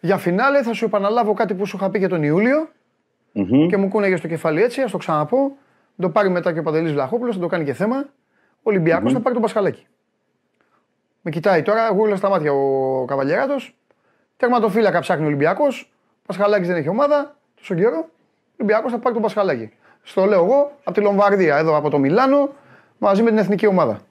Για φινάλε θα σου επαναλάβω κάτι που σου είχα πει για τον Ιούλιο mm-hmm. και μου κούναγε στο κεφάλι έτσι, ας το ξαναπώ. Το πάρει μετά και ο Παντελής Βλαχόπουλος, θα το κάνει και θέμα. Ο Ολυμπιακός mm-hmm. θα πάρει τον Πασχαλάκη. Με κοιτάει τώρα, γούρλα στα μάτια ο Καβαλιεράτος. Τερματοφύλακα ψάχνει ο Ολυμπιακός. Ο Πασχαλάκης δεν έχει ομάδα, τόσο καιρό. Ο Ολυμπιακός θα πάρει τον Πασχαλάκη. Στο λέω εγώ, από τη Λομβαρδία, εδώ από το Μιλάνο, μαζί με την εθνική ομάδα.